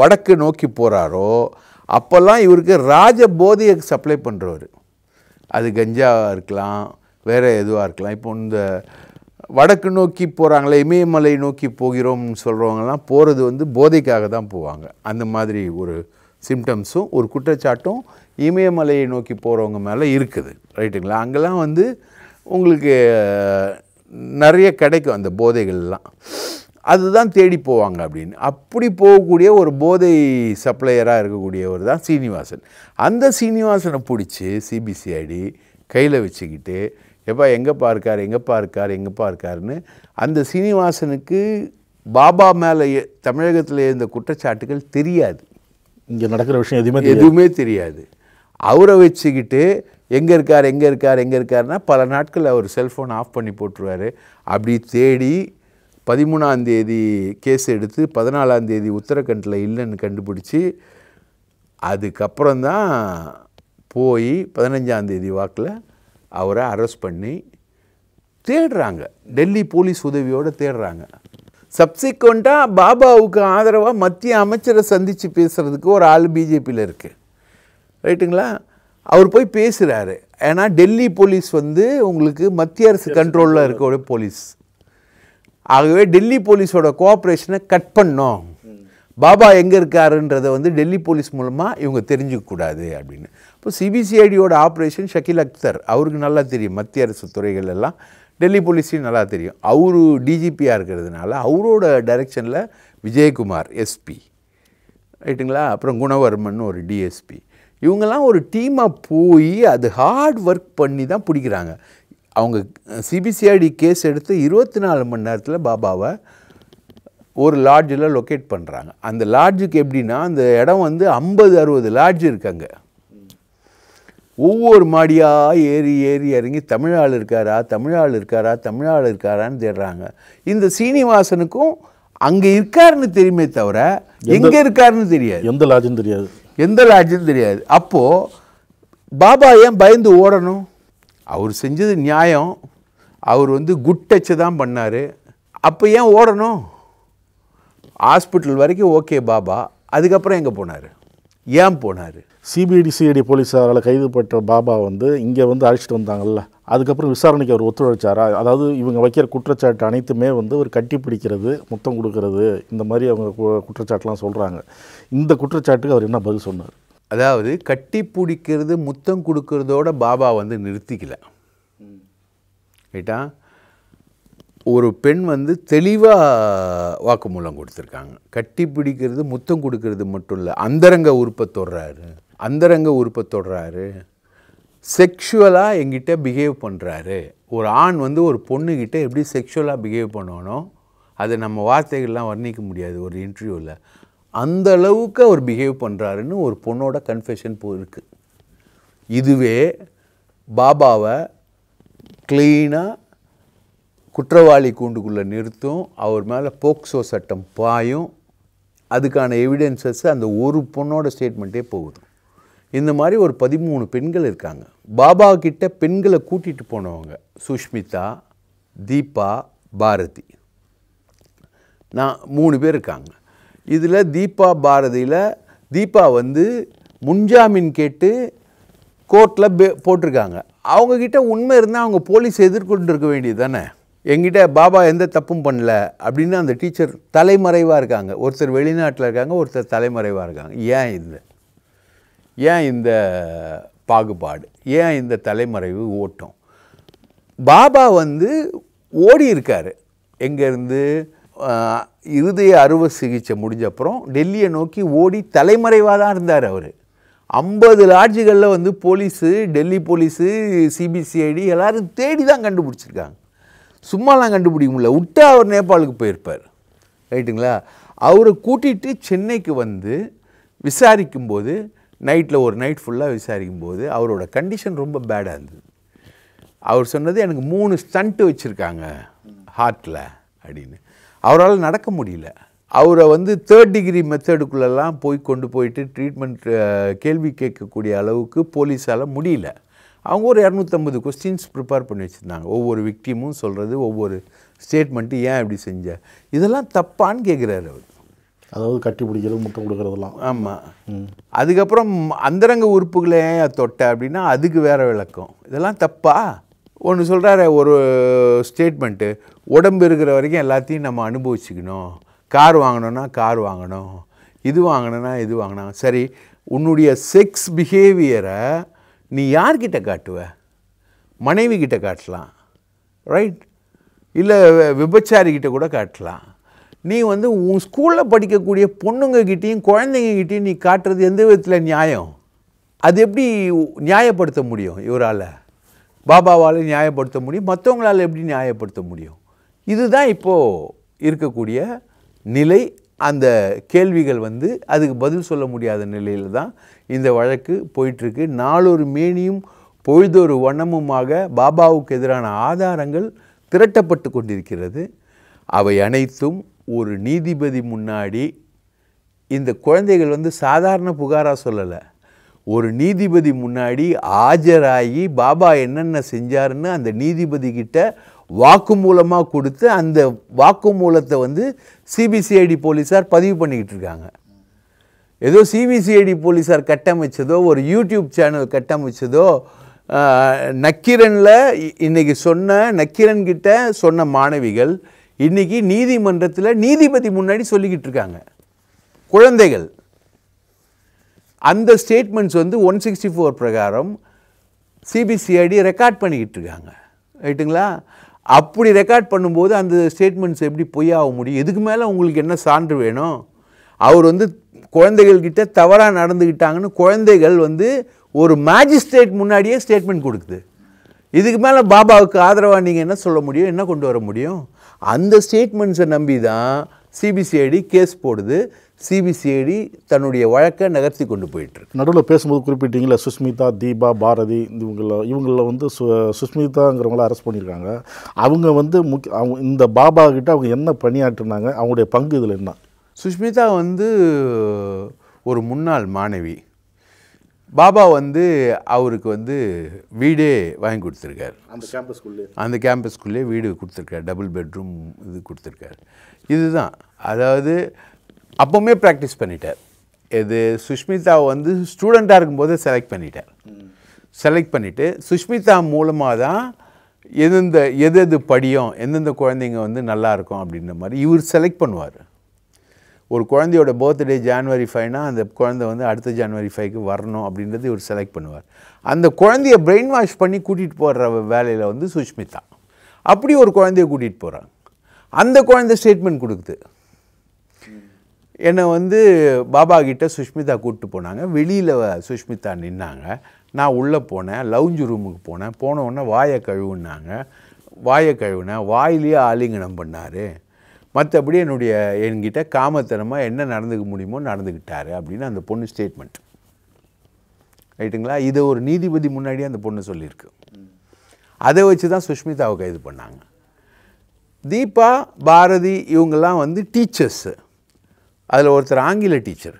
வடக்கு நோக்கி போகிறாரோ அப்போல்லாம் இவருக்கு ராஜ போதையை சப்ளை பண்ணுறவர் அது கஞ்சாவாக இருக்கலாம் வேறு எதுவாக இருக்கலாம் இப்போ இந்த வடக்கு நோக்கி போகிறாங்களே இமயமலை நோக்கி போகிறோம்னு சொல்கிறவங்கலாம் போகிறது வந்து போதைக்காக தான் போவாங்க அந்த மாதிரி ஒரு சிம்டம்ஸும் ஒரு குற்றச்சாட்டும் இமயமலையை நோக்கி போகிறவங்க மேலே இருக்குது ரைட்டுங்களா அங்கெல்லாம் வந்து உங்களுக்கு நிறைய கிடைக்கும் அந்த போதைகள்லாம் அதுதான் தேடி போவாங்க அப்படின்னு அப்படி போகக்கூடிய ஒரு போதை சப்ளையராக இருக்கக்கூடியவர் தான் சீனிவாசன் அந்த சீனிவாசனை பிடிச்சி சிபிசிஐடி கையில் வச்சுக்கிட்டு எப்பா எங்கேப்பா இருக்கார் எங்கேப்பா இருக்கார் எங்கேப்பா இருக்காருன்னு அந்த சீனிவாசனுக்கு பாபா மேலே தமிழகத்தில் இருந்த குற்றச்சாட்டுகள் தெரியாது இங்கே நடக்கிற விஷயம் எதுவுமே எதுவுமே தெரியாது அவரை வச்சுக்கிட்டு எங்கே இருக்கார் எங்கே இருக்கார் எங்கே இருக்காருன்னா பல நாட்கள் அவர் செல்ஃபோன் ஆஃப் பண்ணி போட்டுருவார் அப்படி தேடி தேதி கேஸ் எடுத்து பதினாலாந்தேதி உத்தரகண்டில் இல்லைன்னு கண்டுபிடிச்சி அதுக்கப்புறம்தான் போய் போய் பதினஞ்சாந்தேதி வாக்கில் அவரை அரெஸ்ட் பண்ணி தேடுறாங்க டெல்லி போலீஸ் உதவியோடு தேடுறாங்க சப்சிக்வெண்ட்டாக பாபாவுக்கு ஆதரவாக மத்திய அமைச்சரை சந்தித்து பேசுகிறதுக்கு ஒரு ஆள் பிஜேபியில் இருக்குது ரைட்டுங்களா அவர் போய் பேசுகிறாரு ஏன்னா டெல்லி போலீஸ் வந்து உங்களுக்கு மத்திய அரசு கண்ட்ரோலில் இருக்கக்கூடிய போலீஸ் ஆகவே டெல்லி போலீஸோட கோஆப்ரேஷனை கட் பண்ணோம் பாபா எங்கே இருக்காருன்றதை வந்து டெல்லி போலீஸ் மூலமாக இவங்க தெரிஞ்சுக்கக்கூடாது அப்படின்னு இப்போ சிபிசிஐடியோட ஆப்ரேஷன் ஷக்கீல் அக்தர் அவருக்கு நல்லா தெரியும் மத்திய அரசு துறைகள் எல்லாம் டெல்லி போலீஸையும் நல்லா தெரியும் அவரு டிஜிபியாக இருக்கிறதுனால அவரோட டைரெக்ஷனில் விஜயகுமார் எஸ்பி ரைட்டுங்களா அப்புறம் குணவர்மன் ஒரு டிஎஸ்பி இவங்கெல்லாம் ஒரு டீமாக போய் அது ஹார்ட் ஒர்க் பண்ணி தான் பிடிக்கிறாங்க அவங்க சிபிசிஐடி கேஸ் எடுத்து இருபத்தி நாலு மணி நேரத்தில் பாபாவை ஒரு லாட்ஜில் லொக்கேட் பண்ணுறாங்க அந்த லாட்ஜுக்கு எப்படின்னா அந்த இடம் வந்து ஐம்பது அறுபது லாட்ஜ் இருக்காங்க ஒவ்வொரு மாடியாக ஏறி ஏறி இறங்கி தமிழால் இருக்காரா தமிழால் இருக்காரா தமிழால் இருக்காரான்னு தேடுறாங்க இந்த சீனிவாசனுக்கும் அங்கே இருக்காருன்னு தெரியுமே தவிர எங்கே இருக்காருன்னு தெரியாது எந்த லாட்ஜும் தெரியாது எந்த லாட்ஜுன்னு தெரியாது அப்போது பாபா ஏன் பயந்து ஓடணும் அவர் செஞ்சது நியாயம் அவர் வந்து குட் டச்சு தான் பண்ணார் அப்போ ஏன் ஓடணும் ஹாஸ்பிட்டல் வரைக்கும் ஓகே பாபா அதுக்கப்புறம் எங்கே போனார் ஏன் போனார் சிஐடி போலீஸாரால் கைது பெற்ற பாபா வந்து இங்கே வந்து அழைச்சிட்டு வந்தாங்கல்ல அதுக்கப்புறம் விசாரணைக்கு அவர் ஒத்துழைச்சாரா அதாவது இவங்க வைக்கிற குற்றச்சாட்டு அனைத்துமே வந்து ஒரு கட்டி பிடிக்கிறது முத்தம் கொடுக்கறது இந்த மாதிரி அவங்க குற்றச்சாட்டுலாம் சொல்கிறாங்க இந்த குற்றச்சாட்டுக்கு அவர் என்ன பதில் சொன்னார் அதாவது கட்டி பிடிக்கிறது முத்தம் கொடுக்கறதோட பாபா வந்து நிறுத்திக்கல ரைட்டா ஒரு பெண் வந்து தெளிவாக வாக்குமூலம் கொடுத்துருக்காங்க கட்டி பிடிக்கிறது முத்தம் கொடுக்கறது மட்டும் இல்லை அந்தரங்க உறுப்பை தொடுறாரு அந்தரங்க உறுப்பை தொடுறாரு செக்ஷுவலாக எங்கிட்ட பிஹேவ் பண்ணுறாரு ஒரு ஆண் வந்து ஒரு பொண்ணுக்கிட்ட எப்படி செக்ஷுவலாக பிஹேவ் பண்ணணும் அதை நம்ம வார்த்தைகள்லாம் வர்ணிக்க முடியாது ஒரு இன்டர்வியூவில் அந்த அளவுக்கு அவர் பிஹேவ் பண்ணுறாருன்னு ஒரு பொண்ணோட கன்ஃபெஷன் போ இதுவே பாபாவை க்ளீனாக குற்றவாளி கூண்டுக்குள்ளே நிறுத்தும் அவர் மேலே போக்சோ சட்டம் பாயும் அதுக்கான எவிடென்சஸ் அந்த ஒரு பொண்ணோட ஸ்டேட்மெண்ட்டே போகுது இந்த மாதிரி ஒரு பதிமூணு பெண்கள் இருக்காங்க பாபா கிட்ட பெண்களை கூட்டிகிட்டு போனவங்க சுஷ்மிதா தீபா பாரதி நான் மூணு பேர் இருக்காங்க இதில் தீபா பாரதியில் தீபா வந்து முன்ஜாமீன் கேட்டு கோர்ட்டில் பே போட்டிருக்காங்க அவங்கக்கிட்ட உண்மை இருந்தால் அவங்க போலீஸ் எதிர்கொண்டு இருக்க வேண்டியது தானே எங்கிட்ட பாபா எந்த தப்பும் பண்ணல அப்படின்னு அந்த டீச்சர் தலைமறைவாக இருக்காங்க ஒருத்தர் வெளிநாட்டில் இருக்காங்க ஒருத்தர் தலைமறைவாக இருக்காங்க ஏன் இல்லை ஏன் இந்த பாகுபாடு ஏன் இந்த தலைமறைவு ஓட்டம் பாபா வந்து ஓடி இருக்கார் எங்கேருந்து இருதய அறுவை சிகிச்சை முடிஞ்சப்பறம் டெல்லியை நோக்கி ஓடி தலைமறைவாக தான் இருந்தார் அவர் ஐம்பது லாட்ஜுகளில் வந்து போலீஸு டெல்லி போலீஸு சிபிசிஐடி எல்லோரும் தேடி தான் கண்டுபிடிச்சிருக்காங்க சும்மாலாம் கண்டுபிடிக்க முடியல விட்டா அவர் நேபாளுக்கு போயிருப்பார் ரைட்டுங்களா அவரை கூட்டிகிட்டு சென்னைக்கு வந்து விசாரிக்கும்போது நைட்டில் ஒரு நைட் ஃபுல்லாக விசாரிக்கும் போது அவரோட கண்டிஷன் ரொம்ப பேடாக இருந்தது அவர் சொன்னது எனக்கு மூணு ஸ்டண்ட்டு வச்சுருக்காங்க ஹார்ட்டில் அப்படின்னு அவரால் நடக்க முடியல அவரை வந்து தேர்ட் டிகிரி மெத்தடுக்குள்ளெல்லாம் போய் கொண்டு போயிட்டு ட்ரீட்மெண்ட் கேள்வி கேட்கக்கூடிய அளவுக்கு போலீஸால் முடியல அவங்க ஒரு இரநூத்தம்பது கொஸ்டின்ஸ் ப்ரிப்பேர் பண்ணி வச்சுருந்தாங்க ஒவ்வொரு விக்டீமும் சொல்கிறது ஒவ்வொரு ஸ்டேட்மெண்ட்டு ஏன் இப்படி செஞ்ச இதெல்லாம் தப்பான்னு கேட்குறாரு அவர் அதாவது கட்டி பிடிக்கிறது முட்டை கொடுக்கறதெல்லாம் ஆமாம் அதுக்கப்புறம் அந்தரங்க உறுப்புகளே தொட்டை அப்படின்னா அதுக்கு வேறு விளக்கம் இதெல்லாம் தப்பா ஒன்று சொல்கிறாரு ஒரு ஸ்டேட்மெண்ட்டு உடம்பு இருக்கிற வரைக்கும் எல்லாத்தையும் நம்ம அனுபவிச்சுக்கணும் கார் வாங்கணும்னா கார் வாங்கணும் இது வாங்கணும்னா இது வாங்கணும் சரி உன்னுடைய செக்ஸ் பிஹேவியரை நீ யார்கிட்ட காட்டுவ மனைவி கிட்ட காட்டலாம் ரைட் இல்லை விபச்சாரிக்கிட்ட கூட காட்டலாம் நீ வந்து உன் ஸ்கூலில் படிக்கக்கூடிய பொண்ணுங்கக்கிட்டேயும் கிட்டேயும் நீ காட்டுறது எந்த விதத்தில் நியாயம் அது எப்படி நியாயப்படுத்த முடியும் இவரால் பாபாவால் நியாயப்படுத்த முடியும் மற்றவங்களால் எப்படி நியாயப்படுத்த முடியும் இதுதான் இப்போது இருக்கக்கூடிய நிலை அந்த கேள்விகள் வந்து அதுக்கு பதில் சொல்ல முடியாத நிலையில் தான் இந்த வழக்கு போயிட்டுருக்கு நாலொரு மேனியும் பொழுதொரு வண்ணமுமாக பாபாவுக்கு எதிரான ஆதாரங்கள் திரட்டப்பட்டு கொண்டிருக்கிறது அவை அனைத்தும் ஒரு நீதிபதி முன்னாடி இந்த குழந்தைகள் வந்து சாதாரண புகாராக சொல்லலை ஒரு நீதிபதி முன்னாடி ஆஜராகி பாபா என்னென்ன செஞ்சாருன்னு அந்த நீதிபதி கிட்ட வாக்குமூலமாக கொடுத்து அந்த வாக்குமூலத்தை வந்து சிபிசிஐடி போலீஸார் பதிவு பண்ணிக்கிட்டு இருக்காங்க ஏதோ சிபிசிஐடி போலீஸார் கட்டமைச்சதோ ஒரு யூடியூப் சேனல் கட்டமைச்சதோ நக்கீரனில் இன்றைக்கி சொன்ன நக்கீரன்கிட்ட சொன்ன மாணவிகள் இன்றைக்கி நீதிமன்றத்தில் நீதிபதி முன்னாடி சொல்லிக்கிட்டு இருக்காங்க குழந்தைகள் அந்த ஸ்டேட்மெண்ட்ஸ் வந்து ஒன் சிக்ஸ்டி ஃபோர் பிரகாரம் சிபிசிஐடி ரெக்கார்ட் பண்ணிக்கிட்டு இருக்காங்க ரைட்டுங்களா அப்படி ரெக்கார்ட் பண்ணும்போது அந்த ஸ்டேட்மெண்ட்ஸ் எப்படி பொய்யாக முடியும் இதுக்கு மேலே உங்களுக்கு என்ன சான்று வேணும் அவர் வந்து குழந்தைகள்கிட்ட தவறாக நடந்துக்கிட்டாங்கன்னு குழந்தைகள் வந்து ஒரு மேஜிஸ்ட்ரேட் முன்னாடியே ஸ்டேட்மெண்ட் கொடுக்குது இதுக்கு மேலே பாபாவுக்கு ஆதரவாக நீங்கள் என்ன சொல்ல முடியும் என்ன கொண்டு வர முடியும் அந்த ஸ்டேட்மெண்ட்ஸை நம்பி தான் சிபிசிஐடி கேஸ் போடுது சிபிசிஐடி தன்னுடைய வழக்கை நகர்த்தி கொண்டு போயிட்டுருக்கு நடுவில் பேசும்போது குறிப்பிட்டீங்களா சுஷ்மிதா தீபா பாரதி இவங்கள இவங்கள வந்து சு சுஷ்மிதாங்கிறவங்கள அரெஸ்ட் பண்ணியிருக்காங்க அவங்க வந்து முக்கிய அவங்க இந்த பாபா கிட்ட அவங்க என்ன பணியாற்றினாங்க அவங்களுடைய பங்கு இதில் என்ன சுஷ்மிதா வந்து ஒரு முன்னாள் மாணவி பாபா வந்து அவருக்கு வந்து வீடே வாங்கி கொடுத்துருக்காரு அந்த கேம்பஸ்குள்ளே வீடு கொடுத்துருக்காரு டபுள் பெட்ரூம் இது கொடுத்துருக்காரு இதுதான் அதாவது அப்போவுமே ப்ராக்டிஸ் பண்ணிட்டார் இது சுஷ்மிதாவை வந்து ஸ்டூடெண்ட்டாக இருக்கும்போது செலக்ட் பண்ணிட்டார் செலக்ட் பண்ணிவிட்டு சுஷ்மிதா மூலமாக தான் எந்தெந்த எது எது படியும் எந்தெந்த குழந்தைங்க வந்து நல்லாயிருக்கும் அப்படின்ற மாதிரி இவர் செலக்ட் பண்ணுவார் ஒரு குழந்தையோட பர்த்டே ஜான்வரி ஃபைவ்னா அந்த குழந்தை வந்து அடுத்த ஜான்வரி ஃபைவ்க்கு வரணும் அப்படின்றது இவர் செலக்ட் பண்ணுவார் அந்த குழந்தைய பிரெயின் வாஷ் பண்ணி கூட்டிகிட்டு போடுற வேலையில் வந்து சுஷ்மிதா அப்படி ஒரு குழந்தைய கூட்டிகிட்டு போகிறாங்க அந்த குழந்தை ஸ்டேட்மெண்ட் கொடுக்குது என்னை வந்து பாபா கிட்டே சுஷ்மிதா கூப்பிட்டு போனாங்க வெளியில் சுஷ்மிதா நின்னாங்க நான் உள்ளே போனேன் லவுஞ்சு ரூமுக்கு போனேன் போன உடனே வாயை கழுவுனாங்க வாயை கழுவுனேன் வாயிலேயே ஆலிங்கனம் பண்ணார் மற்றபடி என்னுடைய என்கிட்ட காமத்தனமாக என்ன நடந்துக்க முடியுமோ நடந்துக்கிட்டாரு அப்படின்னு அந்த பொண்ணு ஸ்டேட்மெண்ட் ரைட்டுங்களா இதை ஒரு நீதிபதி முன்னாடியே அந்த பொண்ணு சொல்லியிருக்கு அதை வச்சு தான் சுஷ்மிதாவை கைது பண்ணாங்க தீபா பாரதி இவங்கெல்லாம் வந்து டீச்சர்ஸு அதில் ஒருத்தர் ஆங்கில டீச்சர்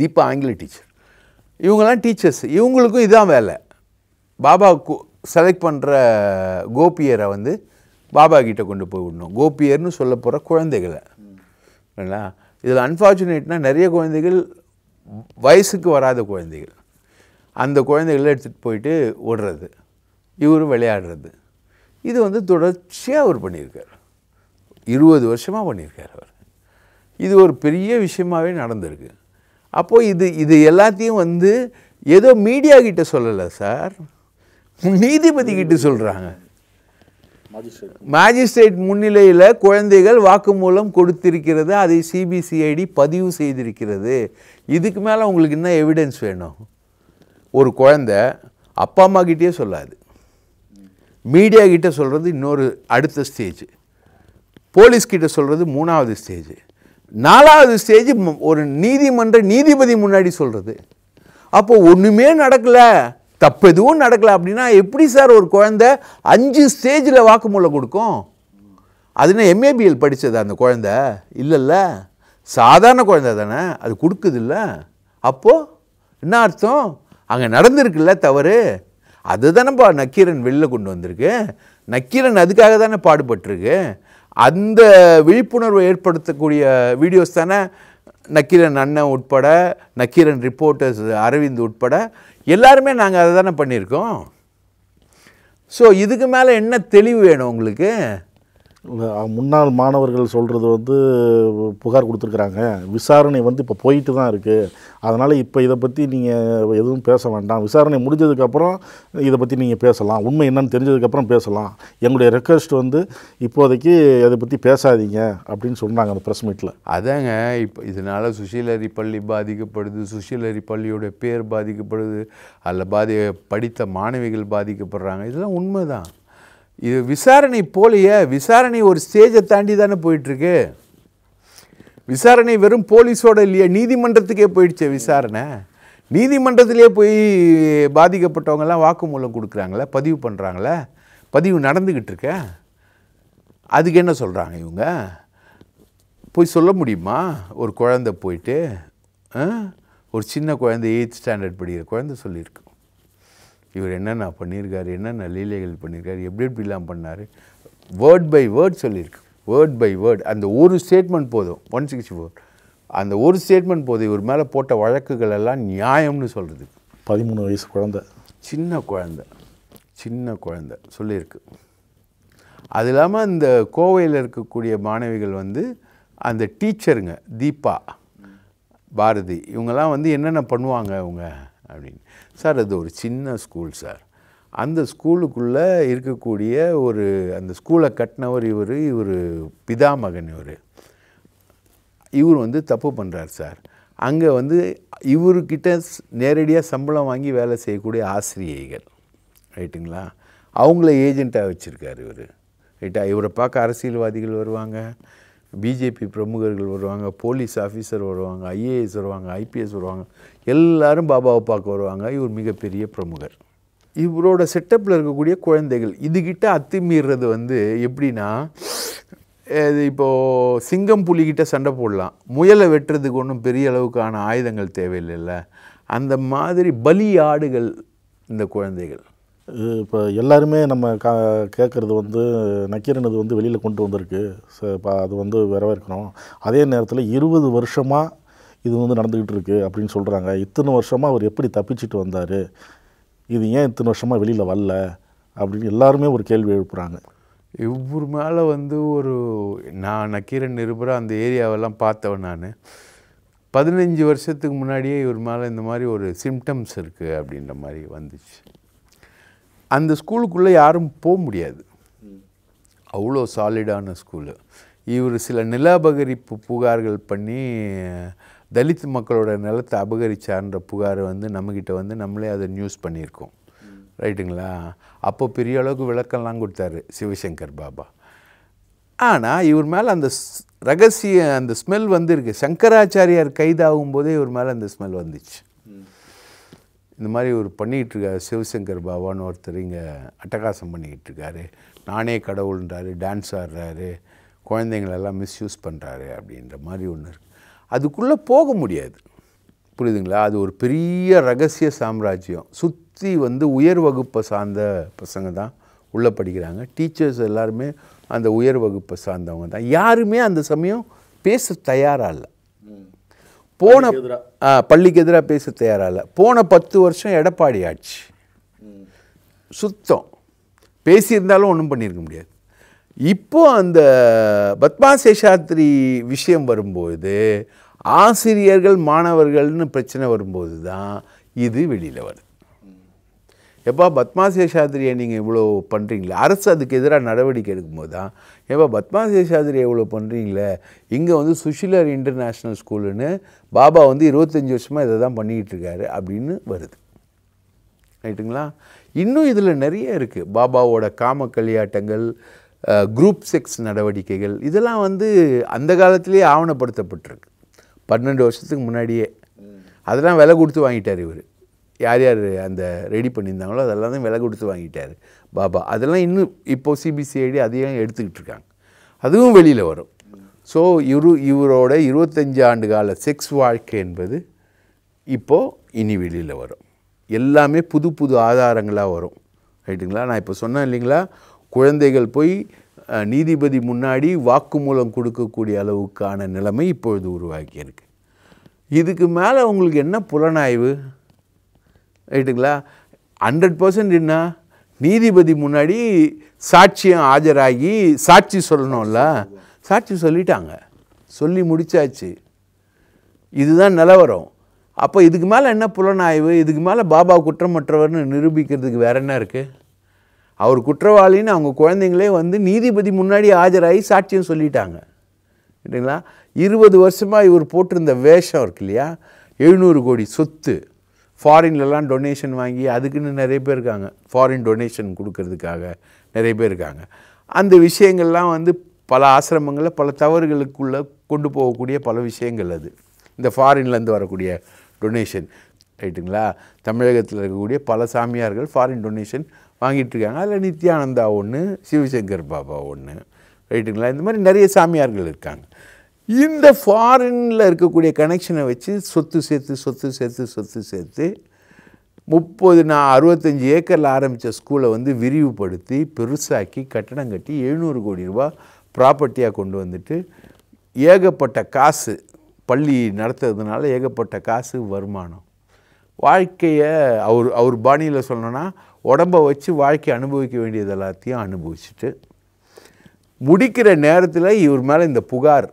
தீபா ஆங்கில டீச்சர் இவங்கெல்லாம் டீச்சர்ஸ் இவங்களுக்கும் இதான் வேலை பாபா செலக்ட் பண்ணுற கோபியரை வந்து பாபா கிட்டே கொண்டு போய் விடணும் கோபியர்னு சொல்ல போகிற குழந்தைகளை இல்லைங்களா இதில் அன்ஃபார்ச்சுனேட்னா நிறைய குழந்தைகள் வயசுக்கு வராத குழந்தைகள் அந்த குழந்தைகளை எடுத்துகிட்டு போயிட்டு ஓடுறது இவர் விளையாடுறது இது வந்து தொடர்ச்சியாக அவர் பண்ணியிருக்கார் இருபது வருஷமாக பண்ணியிருக்கார் அவர் இது ஒரு பெரிய விஷயமாகவே நடந்திருக்கு அப்போது இது இது எல்லாத்தையும் வந்து ஏதோ மீடியா கிட்ட சொல்லலை சார் நீதிபதி கிட்ட சொல்கிறாங்க மாஜிஸ்ட்ரேட் முன்னிலையில் குழந்தைகள் வாக்குமூலம் கொடுத்திருக்கிறது அதை சிபிசிஐடி பதிவு செய்திருக்கிறது இதுக்கு மேலே உங்களுக்கு என்ன எவிடன்ஸ் வேணும் ஒரு குழந்த அப்பா அம்மா கிட்டே சொல்லாது மீடியா கிட்டே சொல்கிறது இன்னொரு அடுத்த ஸ்டேஜ் போலீஸ்கிட்ட சொல்கிறது மூணாவது ஸ்டேஜ் நாலாவது ஸ்டேஜ் ஒரு நீதிமன்ற நீதிபதி முன்னாடி சொல்கிறது அப்போது ஒன்றுமே நடக்கலை தப்பு எதுவும் நடக்கல அப்படின்னா எப்படி சார் ஒரு குழந்த அஞ்சு ஸ்டேஜில் வாக்குமூலம் கொடுக்கும் அதுனா எம்ஏபிஎல் படித்தது அந்த குழந்த இல்லைல்ல சாதாரண குழந்த தானே அது கொடுக்குது இல்லை அப்போது என்ன அர்த்தம் அங்கே நடந்திருக்குல்ல தவறு அது தானேப்பா நக்கீரன் வெளில கொண்டு வந்திருக்கு நக்கீரன் அதுக்காக தானே பாடுபட்டிருக்கு அந்த விழிப்புணர்வை ஏற்படுத்தக்கூடிய வீடியோஸ் தானே நக்கீரன் அண்ணன் உட்பட நக்கீரன் ரிப்போர்ட்டர்ஸ் அரவிந்த் உட்பட எல்லாருமே நாங்கள் அதை தானே பண்ணியிருக்கோம் ஸோ இதுக்கு மேலே என்ன தெளிவு வேணும் உங்களுக்கு முன்னாள் மாணவர்கள் சொல்கிறது வந்து புகார் கொடுத்துருக்குறாங்க விசாரணை வந்து இப்போ போயிட்டு தான் இருக்குது அதனால் இப்போ இதை பற்றி நீங்கள் எதுவும் பேச வேண்டாம் விசாரணை முடிஞ்சதுக்கப்புறம் இதை பற்றி நீங்கள் பேசலாம் உண்மை என்னன்னு தெரிஞ்சதுக்கப்புறம் பேசலாம் எங்களுடைய ரெக்வஸ்ட் வந்து இப்போதைக்கு அதை பற்றி பேசாதீங்க அப்படின்னு சொன்னாங்க அந்த ப்ரெஸ் மீட்டில் அதாங்க இப்போ இதனால் சுஷீலரி பள்ளி பாதிக்கப்படுது சுஷீலரி பள்ளியோட பேர் பாதிக்கப்படுது அதில் பாதி படித்த மாணவிகள் பாதிக்கப்படுறாங்க இதெல்லாம் உண்மை தான் இது விசாரணை போலியே விசாரணை ஒரு ஸ்டேஜை தாண்டி தானே போயிட்டுருக்கு விசாரணை வெறும் போலீஸோட இல்லையா நீதிமன்றத்துக்கே போயிடுச்சு விசாரணை நீதிமன்றத்திலே போய் பாதிக்கப்பட்டவங்கெல்லாம் வாக்குமூலம் கொடுக்குறாங்களே பதிவு பண்ணுறாங்களே பதிவு நடந்துக்கிட்டு இருக்க அதுக்கு என்ன சொல்கிறாங்க இவங்க போய் சொல்ல முடியுமா ஒரு குழந்தை போயிட்டு ஒரு சின்ன குழந்தை எயித் ஸ்டாண்டர்ட் படிக்கிற குழந்தை சொல்லியிருக்கு இவர் என்னென்ன பண்ணியிருக்காரு என்னென்ன லீலைகள் பண்ணியிருக்காரு எப்படி எப்படிலாம் பண்ணார் வேர்ட் பை வேர்ட் சொல்லியிருக்கு வேர்ட் பை வேர்ட் அந்த ஒரு ஸ்டேட்மெண்ட் போதும் ஒன் சிக்ஸ்டி ஃபோர் அந்த ஒரு ஸ்டேட்மெண்ட் போதும் இவர் மேலே போட்ட வழக்குகள் எல்லாம் நியாயம்னு சொல்கிறது பதிமூணு வயசு குழந்த சின்ன குழந்த சின்ன குழந்த சொல்லியிருக்கு அது இல்லாமல் இந்த கோவையில் இருக்கக்கூடிய மாணவிகள் வந்து அந்த டீச்சருங்க தீபா பாரதி இவங்கெல்லாம் வந்து என்னென்ன பண்ணுவாங்க அவங்க அப்படின்னு சார் அது ஒரு சின்ன ஸ்கூல் சார் அந்த ஸ்கூலுக்குள்ளே இருக்கக்கூடிய ஒரு அந்த ஸ்கூலை கட்டினவர் இவர் இவர் பிதா மகன் இவர் இவர் வந்து தப்பு பண்ணுறார் சார் அங்கே வந்து இவர்கிட்ட நேரடியாக சம்பளம் வாங்கி வேலை செய்யக்கூடிய ஆசிரியைகள் ரைட்டுங்களா அவங்கள ஏஜெண்ட்டாக வச்சுருக்கார் இவர் ரைட்டா இவரை பார்க்க அரசியல்வாதிகள் வருவாங்க பிஜேபி பிரமுகர்கள் வருவாங்க போலீஸ் ஆஃபீஸர் வருவாங்க ஐஏஎஸ் வருவாங்க ஐபிஎஸ் வருவாங்க எல்லாரும் பாபாவை பார்க்க வருவாங்க இவர் மிகப்பெரிய பிரமுகர் இவரோட செட்டப்பில் இருக்கக்கூடிய குழந்தைகள் இதுகிட்ட அத்துமீறது வந்து எப்படின்னா இது இப்போது சிங்கம் புலிகிட்ட சண்டை போடலாம் முயலை வெட்டுறதுக்கு ஒன்றும் பெரிய அளவுக்கான ஆயுதங்கள் தேவையில்லைல்ல அந்த மாதிரி பலி ஆடுகள் இந்த குழந்தைகள் இப்போ எல்லாருமே நம்ம கா கேட்குறது வந்து நக்கீரனது வந்து வெளியில் கொண்டு வந்திருக்கு ஸோ இப்போ அது வந்து வரவேற்கணும் அதே நேரத்தில் இருபது வருஷமாக இது வந்து நடந்துக்கிட்டு இருக்குது அப்படின்னு சொல்கிறாங்க இத்தனை வருஷமாக அவர் எப்படி தப்பிச்சிட்டு வந்தார் இது ஏன் இத்தனை வருஷமாக வெளியில் வரல அப்படின்னு எல்லாருமே ஒரு கேள்வி எழுப்புகிறாங்க இவர் மேலே வந்து ஒரு நான் நக்கீரன் நிருபராக அந்த ஏரியாவெல்லாம் பார்த்தவன் நான் பதினஞ்சு வருஷத்துக்கு முன்னாடியே இவர் மேலே இந்த மாதிரி ஒரு சிம்டம்ஸ் இருக்குது அப்படின்ற மாதிரி வந்துச்சு அந்த ஸ்கூலுக்குள்ளே யாரும் போக முடியாது அவ்வளோ சாலிடான ஸ்கூலு இவர் சில நில அபகரிப்பு புகார்கள் பண்ணி தலித் மக்களோட நிலத்தை அபகரிச்சார்ன்ற புகாரை வந்து நம்மக்கிட்ட வந்து நம்மளே அதை நியூஸ் பண்ணியிருக்கோம் ரைட்டுங்களா அப்போ பெரிய அளவுக்கு விளக்கம்லாம் கொடுத்தாரு சிவசங்கர் பாபா ஆனால் இவர் மேலே அந்த ரகசிய அந்த ஸ்மெல் வந்திருக்கு சங்கராச்சாரியார் கைதாகும் போதே இவர் மேலே அந்த ஸ்மெல் வந்துச்சு இந்த மாதிரி ஒரு பண்ணிக்கிட்டு இருக்கார் சிவசங்கர் பாபான்னு ஒருத்தர் இங்கே அட்டகாசம் பண்ணிக்கிட்டு நானே கடவுள்ன்றாரு டான்ஸ் ஆடுறாரு குழந்தைங்களெல்லாம் மிஸ்யூஸ் பண்ணுறாரு அப்படின்ற மாதிரி ஒன்று இருக்குது அதுக்குள்ளே போக முடியாது புரியுதுங்களா அது ஒரு பெரிய ரகசிய சாம்ராஜ்யம் சுற்றி வந்து உயர் வகுப்பை சார்ந்த பசங்க தான் உள்ளே படிக்கிறாங்க டீச்சர்ஸ் எல்லாருமே அந்த உயர் வகுப்பை சார்ந்தவங்க தான் யாருமே அந்த சமயம் பேச தயாராக இல்லை போன பள்ளிக்கு எதிராக பேச தயாராகல போன பத்து வருஷம் எடப்பாடி ஆட்சி சுத்தம் பேசியிருந்தாலும் ஒன்றும் பண்ணியிருக்க முடியாது இப்போ அந்த பத்மா சேஷாத்ரி விஷயம் வரும்போது ஆசிரியர்கள் மாணவர்கள்னு பிரச்சனை வரும்போது தான் இது வெளியில் வருது எப்பா பத்மாசேஷாதிரியை நீங்கள் இவ்வளோ பண்ணுறீங்களே அரசு அதுக்கு எதிராக நடவடிக்கை எடுக்கும்போது தான் எப்பா பத்மாசேஷாதிரியை இவ்வளோ பண்ணுறீங்களே இங்கே வந்து சுஷிலர் இன்டர்நேஷ்னல் ஸ்கூலுன்னு பாபா வந்து இருபத்தஞ்சி வருஷமாக இதை தான் பண்ணிக்கிட்டு இருக்காரு அப்படின்னு வருது ரைட்டுங்களா இன்னும் இதில் நிறைய இருக்குது பாபாவோட காம களியாட்டங்கள் குரூப் செக்ஸ் நடவடிக்கைகள் இதெல்லாம் வந்து அந்த காலத்திலேயே ஆவணப்படுத்தப்பட்டிருக்கு பன்னெண்டு வருஷத்துக்கு முன்னாடியே அதெல்லாம் விலை கொடுத்து வாங்கிட்டார் இவர் யார் யார் அந்த ரெடி பண்ணியிருந்தாங்களோ அதெல்லாம் தான் விலை கொடுத்து வாங்கிட்டார் பாபா அதெல்லாம் இன்னும் இப்போது சிபிசிஐடி அதையும் எடுத்துக்கிட்டு இருக்காங்க அதுவும் வெளியில் வரும் ஸோ இவரு இவரோட இருபத்தஞ்சு ஆண்டு கால செக்ஸ் வாழ்க்கை என்பது இப்போது இனி வெளியில் வரும் எல்லாமே புது புது ஆதாரங்களாக வரும் ரைட்டுங்களா நான் இப்போ சொன்னேன் இல்லைங்களா குழந்தைகள் போய் நீதிபதி முன்னாடி வாக்குமூலம் கொடுக்கக்கூடிய அளவுக்கான நிலைமை இப்பொழுது உருவாக்கியிருக்கு இதுக்கு மேலே உங்களுக்கு என்ன புலனாய்வு ரைட்டுங்களா ஹண்ட்ரட் பர்சன்ட் என்ன நீதிபதி முன்னாடி சாட்சியம் ஆஜராகி சாட்சி சொல்லணும்ல சாட்சி சொல்லிட்டாங்க சொல்லி முடித்தாச்சு இதுதான் நிலவரம் அப்போ இதுக்கு மேலே என்ன புலனாய்வு இதுக்கு மேலே பாபா குற்றமற்றவர்னு நிரூபிக்கிறதுக்கு வேற என்ன இருக்குது அவர் குற்றவாளின்னு அவங்க குழந்தைங்களே வந்து நீதிபதி முன்னாடி ஆஜராகி சாட்சியம் சொல்லிட்டாங்க இல்லைங்களா இருபது வருஷமாக இவர் போட்டிருந்த வேஷம் இருக்கு இல்லையா எழுநூறு கோடி சொத்து ஃபாரின்லலாம் டொனேஷன் வாங்கி அதுக்குன்னு நிறைய பேர் இருக்காங்க ஃபாரின் டொனேஷன் கொடுக்கறதுக்காக நிறைய பேர் இருக்காங்க அந்த விஷயங்கள்லாம் வந்து பல ஆசிரமங்களில் பல தவறுகளுக்குள்ளே கொண்டு போகக்கூடிய பல விஷயங்கள் அது இந்த ஃபாரின்லேருந்து வரக்கூடிய டொனேஷன் ரைட்டுங்களா தமிழகத்தில் இருக்கக்கூடிய பல சாமியார்கள் ஃபாரின் டொனேஷன் வாங்கிட்டு இருக்காங்க அதில் நித்யானந்தா ஒன்று சிவசங்கர் பாபா ஒன்று ரைட்டுங்களா இந்த மாதிரி நிறைய சாமியார்கள் இருக்காங்க இந்த ஃபாரினில் இருக்கக்கூடிய கனெக்ஷனை வச்சு சொத்து சேர்த்து சொத்து சேர்த்து சொத்து சேர்த்து முப்பது நான் அறுபத்தஞ்சி ஏக்கரில் ஆரம்பித்த ஸ்கூலை வந்து விரிவுபடுத்தி பெருசாக்கி கட்டணம் கட்டி எழுநூறு கோடி ரூபா ப்ராப்பர்ட்டியாக கொண்டு வந்துட்டு ஏகப்பட்ட காசு பள்ளி நடத்துறதுனால ஏகப்பட்ட காசு வருமானம் வாழ்க்கையை அவர் அவர் பாணியில் சொல்லணும்னா உடம்பை வச்சு வாழ்க்கை அனுபவிக்க வேண்டியது எல்லாத்தையும் அனுபவிச்சுட்டு முடிக்கிற நேரத்தில் இவர் மேலே இந்த புகார்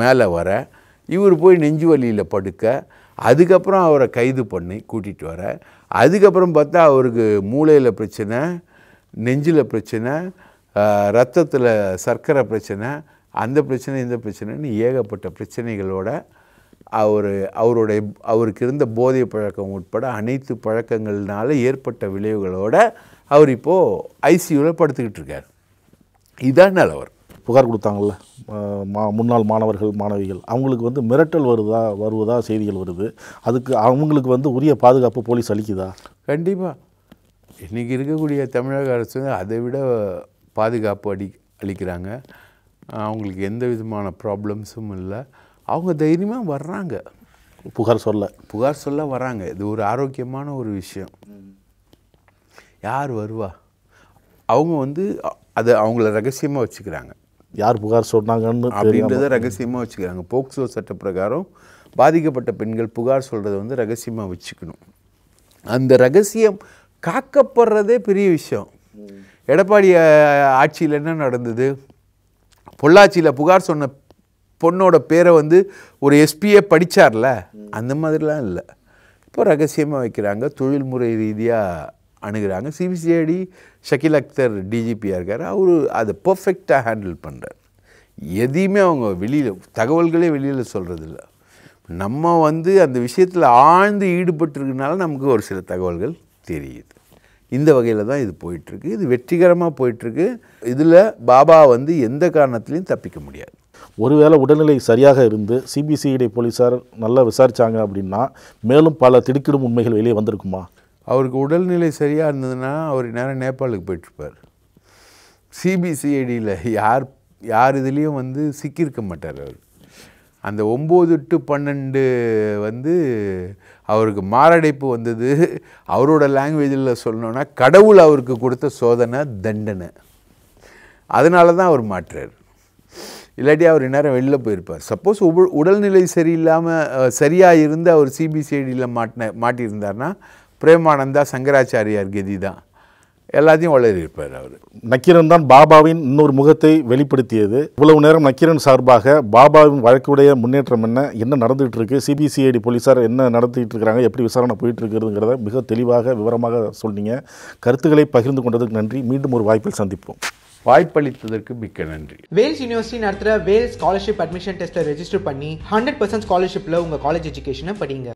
மேலே வர இவர் போய் நெஞ்சு வலியில் படுக்க அதுக்கப்புறம் அவரை கைது பண்ணி கூட்டிகிட்டு வர அதுக்கப்புறம் பார்த்தா அவருக்கு மூளையில் பிரச்சனை நெஞ்சில் பிரச்சனை ரத்தத்தில் சர்க்கரை பிரச்சனை அந்த பிரச்சனை இந்த பிரச்சனைன்னு ஏகப்பட்ட பிரச்சனைகளோட அவர் அவருடைய அவருக்கு இருந்த போதை பழக்கம் உட்பட அனைத்து பழக்கங்கள்னால ஏற்பட்ட விளைவுகளோட அவர் இப்போது ஐசியூவில் படுத்துக்கிட்டு இருக்கார் இதான் நிலவர் புகார் கொடுத்தாங்கள்ல மா முன்னாள் மாணவர்கள் மாணவிகள் அவங்களுக்கு வந்து மிரட்டல் வருதா வருவதா செய்திகள் வருது அதுக்கு அவங்களுக்கு வந்து உரிய பாதுகாப்பு போலீஸ் அளிக்குதா கண்டிப்பாக இன்றைக்கி இருக்கக்கூடிய தமிழக அரசு அதை விட பாதுகாப்பு அடி அளிக்கிறாங்க அவங்களுக்கு எந்த விதமான ப்ராப்ளம்ஸும் இல்லை அவங்க தைரியமாக வர்றாங்க புகார் சொல்ல புகார் சொல்ல வராங்க இது ஒரு ஆரோக்கியமான ஒரு விஷயம் யார் வருவா அவங்க வந்து அதை அவங்கள ரகசியமாக வச்சுக்கிறாங்க யார் புகார் சொன்னாங்கன்னு அப்படின்றத ரகசியமாக வச்சுக்கிறாங்க போக்சோ சட்ட பிரகாரம் பாதிக்கப்பட்ட பெண்கள் புகார் சொல்கிறத வந்து ரகசியமாக வச்சுக்கணும் அந்த ரகசியம் காக்கப்படுறதே பெரிய விஷயம் எடப்பாடி ஆட்சியில் என்ன நடந்தது பொள்ளாச்சியில் புகார் சொன்ன பொண்ணோட பேரை வந்து ஒரு எஸ்பியை படித்தார்ல அந்த மாதிரிலாம் இல்லை இப்போ ரகசியமாக வைக்கிறாங்க தொழில்முறை ரீதியாக அணுகிறாங்க சிபிசிஐடி ஷக்கில் அக்தர் டிஜிபியாக இருக்கார் அவர் அதை பர்ஃபெக்டாக ஹேண்டில் பண்ணுறார் எதையுமே அவங்க வெளியில் தகவல்களே வெளியில் சொல்கிறதில்ல நம்ம வந்து அந்த விஷயத்தில் ஆழ்ந்து ஈடுபட்டிருக்கனால நமக்கு ஒரு சில தகவல்கள் தெரியுது இந்த வகையில் தான் இது போயிட்டுருக்கு இது வெற்றிகரமாக போயிட்டுருக்கு இதில் பாபா வந்து எந்த காரணத்துலையும் தப்பிக்க முடியாது ஒருவேளை உடல்நிலை சரியாக இருந்து சிபிசிஐடி போலீஸார் நல்லா விசாரித்தாங்க அப்படின்னா மேலும் பல திடுக்கிடும் உண்மைகள் வெளியே வந்திருக்குமா அவருக்கு உடல்நிலை சரியாக இருந்ததுன்னா அவர் நேரம் நேபாளுக்கு போயிட்டுருப்பார் சிபிசிஐடியில் யார் யார் இதுலேயும் வந்து சிக்கியிருக்க மாட்டார் அவர் அந்த ஒம்பது டு பன்னெண்டு வந்து அவருக்கு மாரடைப்பு வந்தது அவரோட லாங்குவேஜில் சொல்லணுன்னா கடவுள் அவருக்கு கொடுத்த சோதனை தண்டனை அதனால தான் அவர் மாற்றார் இல்லாட்டி அவர் நேரம் வெளில போயிருப்பார் சப்போஸ் உடல்நிலை சரியில்லாமல் சரியாக இருந்து அவர் சிபிசிஐடியில் மாட்டின மாட்டியிருந்தார்னா பிரேமானந்தா சங்கராச்சாரியார் கதி தான் எல்லாத்தையும் வளரியிருப்பார் அவர் நக்கீரன் தான் பாபாவின் இன்னொரு முகத்தை வெளிப்படுத்தியது இவ்வளவு நேரம் நக்கீரன் சார்பாக பாபாவின் வழக்குடைய முன்னேற்றம் என்ன என்ன நடந்துகிட்டு இருக்கு சிபிசிஐடி போலீஸார் என்ன நடத்திட்டு இருக்கிறாங்க எப்படி விசாரணை போயிட்டு இருக்கிறதுங்கிறத மிக தெளிவாக விவரமாக சொன்னீங்க கருத்துக்களை பகிர்ந்து கொண்டதுக்கு நன்றி மீண்டும் ஒரு வாய்ப்பில் சந்திப்போம் வாய்ப்பளித்ததற்கு மிக்க நன்றி வேல்ஸ் யூனிவர்சிட்டி நடத்துகிற வேல்ஸ் ஸ்காலர்ஷிப் அட்மிஷன் டெஸ்ட்டை ரெஜிஸ்டர் பண்ணி ஹண்ட்ரட் பர்சன்ட் ஸ்காலர்ஷிப்பில் உங்கள் காலேஜ் எஜுகேஷனை படிங்க